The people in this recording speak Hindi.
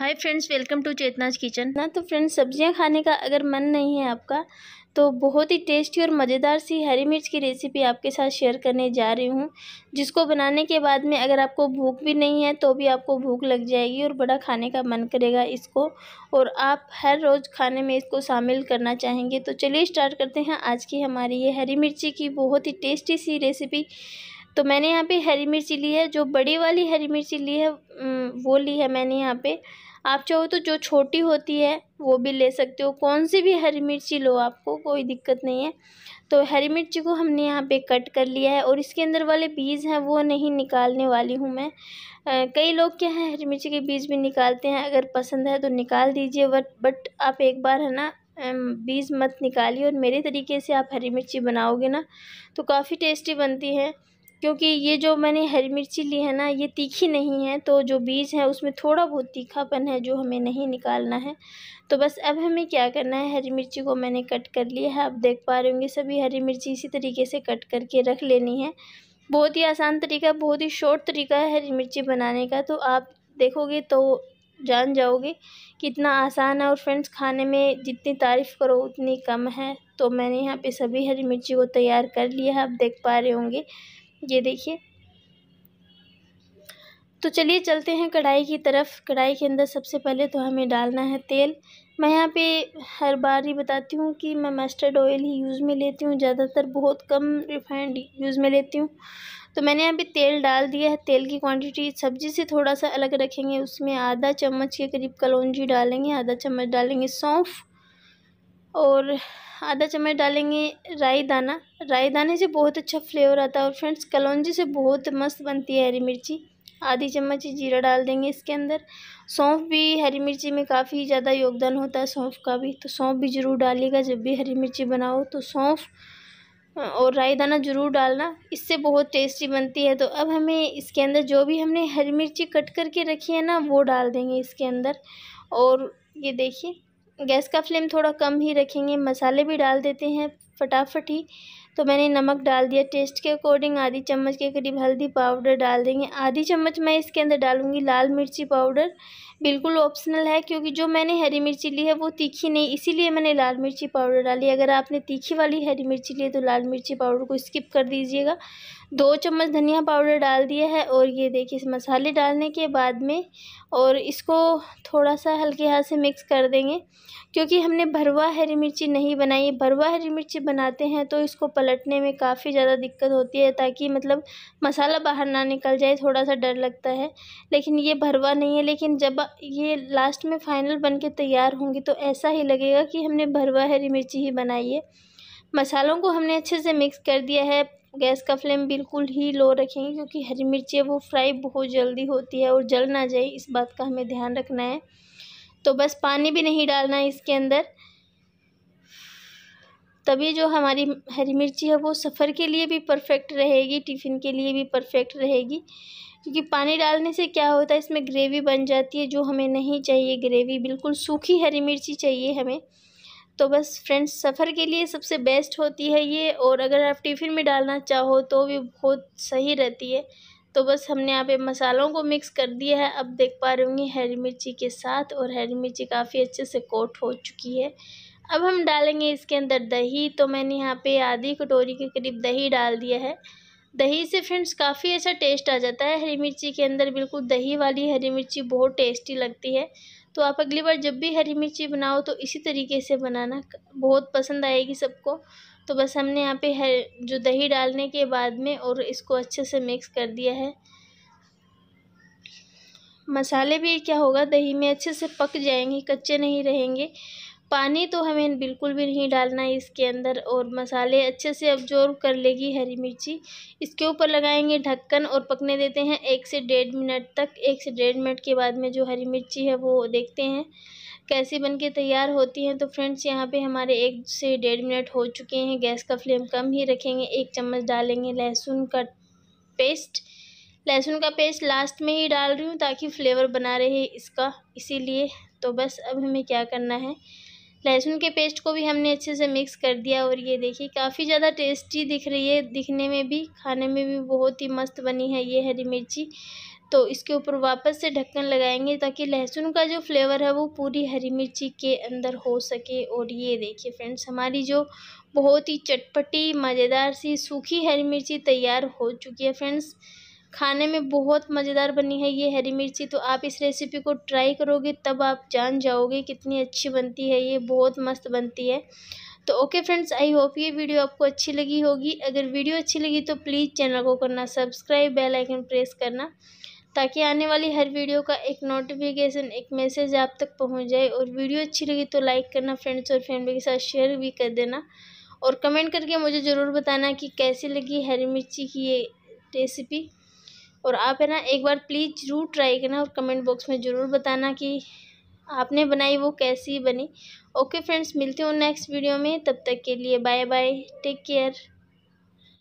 hi friends welcome to Chetna's kitchen ना तो फ्रेंड्स सब्जियां खाने का अगर मन नहीं है आपका तो बहुत ही टेस्टी और मज़ेदार सी हरी मिर्च की रेसिपी आपके साथ शेयर करने जा रही हूँ जिसको बनाने के बाद में अगर आपको भूख भी नहीं है तो भी आपको भूख लग जाएगी और बड़ा खाने का मन करेगा इसको और आप हर रोज़ खाने में इसको शामिल करना चाहेंगे तो चलिए स्टार्ट करते हैं आज की हमारी ये हरी मिर्ची की बहुत ही टेस्टी सी रेसिपी तो मैंने यहाँ पे हरी मिर्ची ली है जो बड़ी वाली हरी मिर्ची ली है वो ली है मैंने यहाँ पे आप चाहो तो जो छोटी होती है वो भी ले सकते हो कौन सी भी हरी मिर्ची लो आपको कोई दिक्कत नहीं है तो हरी मिर्ची को हमने यहाँ पे कट कर लिया है और इसके अंदर वाले बीज हैं वो नहीं निकालने वाली हूँ मैं कई लोग क्या है हरी मिर्ची के बीज भी निकालते हैं अगर पसंद है तो निकाल दीजिए बट बट आप एक बार है ना बीज मत निकालिए और मेरे तरीके से आप हरी मिर्ची बनाओगे ना तो काफ़ी टेस्टी बनती है क्योंकि ये जो मैंने हरी मिर्ची ली है ना ये तीखी नहीं है तो जो बीज है उसमें थोड़ा बहुत तीखापन है जो हमें नहीं निकालना है तो बस अब हमें क्या करना है हरी मिर्ची को मैंने कट कर लिया है आप देख पा रहे होंगे सभी हरी मिर्ची इसी तरीके से कट करके रख लेनी है बहुत ही आसान तरीका बहुत ही शॉर्ट तरीका है हरी मिर्ची बनाने का तो आप देखोगे तो जान जाओगे कि इतना आसान है और फ्रेंड्स खाने में जितनी तारीफ़ करो उतनी कम है तो मैंने यहाँ पे सभी हरी मिर्ची को तैयार कर लिया है आप देख पा रहे होंगे ये देखिए तो चलिए चलते हैं कढ़ाई की तरफ कढ़ाई के अंदर सबसे पहले तो हमें डालना है तेल मैं यहाँ पे हर बार ही बताती हूँ कि मैं मस्टर्ड ऑयल ही यूज़ में लेती हूँ ज़्यादातर बहुत कम रिफाइंड यूज़ में लेती हूँ तो मैंने यहाँ पे तेल डाल दिया है तेल की क्वांटिटी सब्ज़ी से थोड़ा सा अलग रखेंगे उसमें आधा चम्मच के करीब कलौजी डालेंगे आधा चम्मच डालेंगे सौंफ और आधा चम्मच डालेंगे राई दाना राई दाने से बहुत अच्छा फ्लेवर आता है और फ्रेंड्स कलौजी से बहुत मस्त बनती है हरी मिर्ची आधी चम्मच जीरा डाल देंगे इसके अंदर सौंफ भी हरी मिर्ची में काफ़ी ज़्यादा योगदान होता है सौंफ का भी तो सौंफ भी ज़रूर डालिएगा जब भी हरी मिर्ची बनाओ तो सौंफ और राई दाना ज़रूर डालना इससे बहुत टेस्टी बनती है तो अब हमें इसके अंदर जो भी हमने हरी मिर्ची कट करके रखी है ना वो डाल देंगे इसके अंदर और ये देखिए गैस का फ्लेम थोड़ा कम ही रखेंगे मसाले भी डाल देते हैं फटाफट ही तो मैंने नमक डाल दिया टेस्ट के अकॉर्डिंग आधी चम्मच के करीब हल्दी पाउडर डाल देंगे आधी चम्मच मैं इसके अंदर डालूंगी लाल मिर्ची पाउडर बिल्कुल ऑप्शनल है क्योंकि जो मैंने हरी मिर्ची ली है वो तीखी नहीं इसीलिए मैंने लाल मिर्ची पाउडर डाली अगर आपने तीखी वाली हरी मिर्ची ली है तो लाल मिर्ची पाउडर को स्किप कर दीजिएगा दो चम्मच धनिया पाउडर डाल दिया है और ये देखिए इस मसाले डालने के बाद में और इसको थोड़ा सा हल्के हाथ से मिक्स कर देंगे क्योंकि हमने भरवा हरी मिर्ची नहीं बनाई भरवा हरी मिर्ची बनाते हैं तो इसको पलट पलटने में काफ़ी ज़्यादा दिक्कत होती है ताकि मतलब मसाला बाहर ना निकल जाए थोड़ा सा डर लगता है लेकिन ये भरवा नहीं है लेकिन जब ये लास्ट में फाइनल बन के तैयार होंगी तो ऐसा ही लगेगा कि हमने भरवा हरी मिर्ची ही बनाई है मसालों को हमने अच्छे से मिक्स कर दिया है गैस का फ्लेम बिल्कुल ही लो रखेंगे क्योंकि हरी मिर्ची है वो फ्राई बहुत जल्दी होती है और जल ना जाए इस बात का हमें ध्यान रखना है तो बस पानी भी नहीं डालना है इसके अंदर तभी जो हमारी हरी मिर्ची है वो सफ़र के लिए भी परफेक्ट रहेगी टिफ़िन के लिए भी परफेक्ट रहेगी क्योंकि पानी डालने से क्या होता है इसमें ग्रेवी बन जाती है जो हमें नहीं चाहिए ग्रेवी बिल्कुल सूखी हरी मिर्ची चाहिए हमें तो बस फ्रेंड्स सफ़र के लिए सबसे बेस्ट होती है ये और अगर आप टिफ़िन में डालना चाहो तो भी बहुत सही रहती है तो बस हमने यहाँ पे मसालों को मिक्स कर दिया है अब देख पा रही हूँ हरी मिर्ची के साथ और हरी मिर्ची काफ़ी अच्छे से कोट हो चुकी है अब हम डालेंगे इसके अंदर दही तो मैंने यहाँ पे आधी कटोरी के करीब दही डाल दिया है दही से फ्रेंड्स काफ़ी अच्छा टेस्ट आ जाता है हरी मिर्ची के अंदर बिल्कुल दही वाली हरी मिर्ची बहुत टेस्टी लगती है तो आप अगली बार जब भी हरी मिर्ची बनाओ तो इसी तरीके से बनाना बहुत पसंद आएगी सबको तो बस हमने यहाँ पे हर जो दही डालने के बाद में और इसको अच्छे से मिक्स कर दिया है मसाले भी क्या होगा दही में अच्छे से पक जाएंगे कच्चे नहीं रहेंगे पानी तो हमें बिल्कुल भी नहीं डालना है इसके अंदर और मसाले अच्छे से अब्जॉर्व कर लेगी हरी मिर्ची इसके ऊपर लगाएंगे ढक्कन और पकने देते हैं एक से डेढ़ मिनट तक एक से डेढ़ मिनट के बाद में जो हरी मिर्ची है वो देखते हैं कैसी बन के तैयार होती हैं तो फ्रेंड्स यहाँ पे हमारे एक से डेढ़ मिनट हो चुके हैं गैस का फ्लेम कम ही रखेंगे एक चम्मच डालेंगे लहसुन का पेस्ट लहसुन का पेस्ट लास्ट में ही डाल रही हूँ ताकि फ्लेवर बना रहे इसका इसीलिए तो बस अब हमें क्या करना है लहसुन के पेस्ट को भी हमने अच्छे से मिक्स कर दिया और ये देखिए काफ़ी ज़्यादा टेस्टी दिख रही है दिखने में भी खाने में भी बहुत ही मस्त बनी है ये हरी मिर्ची तो इसके ऊपर वापस से ढक्कन लगाएंगे ताकि लहसुन का जो फ्लेवर है वो पूरी हरी मिर्ची के अंदर हो सके और ये देखिए फ्रेंड्स हमारी जो बहुत ही चटपटी मज़ेदार सी सूखी हरी मिर्ची तैयार हो चुकी है फ्रेंड्स खाने में बहुत मज़ेदार बनी है ये हरी मिर्ची तो आप इस रेसिपी को ट्राई करोगे तब आप जान जाओगे कितनी अच्छी बनती है ये बहुत मस्त बनती है तो ओके फ्रेंड्स आई होप ये वीडियो आपको अच्छी लगी होगी अगर वीडियो अच्छी लगी तो प्लीज़ चैनल को करना सब्सक्राइब बेल आइकन प्रेस करना ताकि आने वाली हर वीडियो का एक नोटिफिकेशन एक मैसेज आप तक पहुंच जाए और वीडियो अच्छी लगी तो लाइक करना फ्रेंड्स और फैमिली के साथ शेयर भी कर देना और कमेंट करके मुझे ज़रूर बताना कि कैसी लगी हरी मिर्ची की ये रेसिपी और आप है ना एक बार प्लीज़ ज़रूर ट्राई करना और कमेंट बॉक्स में ज़रूर बताना कि आपने बनाई वो कैसी बनी ओके फ्रेंड्स मिलते हो नेक्स्ट वीडियो में तब तक के लिए बाय बाय टेक केयर